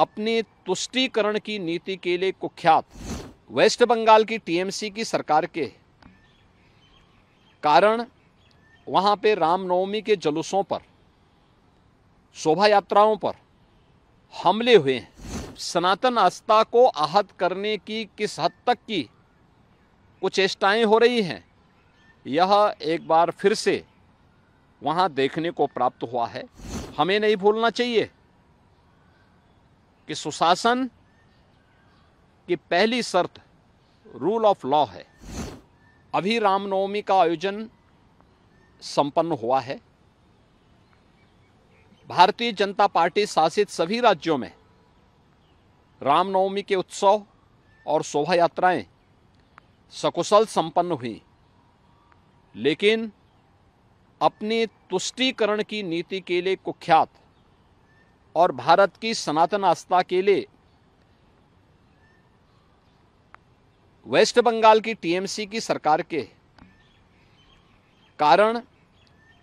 अपने तुष्टीकरण की नीति के लिए कुख्यात वेस्ट बंगाल की टीएमसी की सरकार के कारण वहाँ पे रामनवमी के जुलूसों पर शोभा यात्राओं पर हमले हुए हैं सनातन आस्था को आहत करने की किस हद तक की कुछ चेष्टाएँ हो रही हैं यह एक बार फिर से वहाँ देखने को प्राप्त हुआ है हमें नहीं भूलना चाहिए कि सुशासन की पहली शर्त रूल ऑफ लॉ है अभी रामनवमी का आयोजन संपन्न हुआ है भारतीय जनता पार्टी शासित सभी राज्यों में रामनवमी के उत्सव और शोभा यात्राएं सकुशल संपन्न हुई लेकिन अपनी तुष्टिकरण की नीति के लिए कुख्यात और भारत की सनातन आस्था के लिए वेस्ट बंगाल की टीएमसी की सरकार के कारण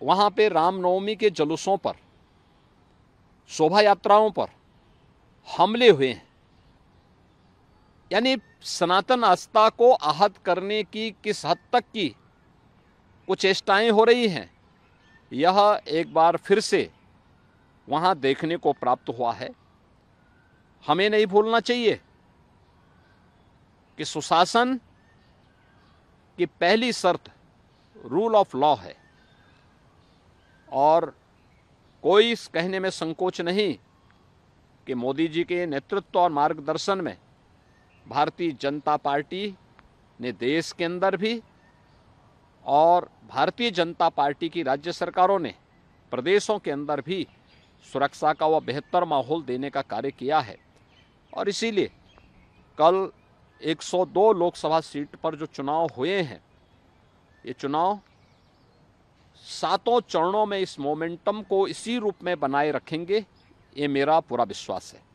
वहाँ पे रामनवमी के जुलूसों पर शोभा यात्राओं पर हमले हुए हैं यानी सनातन आस्था को आहत करने की किस हद तक की कुचेष्टाएँ हो रही हैं यह एक बार फिर से वहाँ देखने को प्राप्त हुआ है हमें नहीं भूलना चाहिए कि सुशासन की पहली शर्त रूल ऑफ लॉ है और कोई इस कहने में संकोच नहीं कि मोदी जी के नेतृत्व और मार्गदर्शन में भारतीय जनता पार्टी ने देश के अंदर भी और भारतीय जनता पार्टी की राज्य सरकारों ने प्रदेशों के अंदर भी सुरक्षा का व बेहतर माहौल देने का कार्य किया है और इसीलिए कल 102 लोकसभा सीट पर जो चुनाव हुए हैं ये चुनाव सातों चरणों में इस मोमेंटम को इसी रूप में बनाए रखेंगे ये मेरा पूरा विश्वास है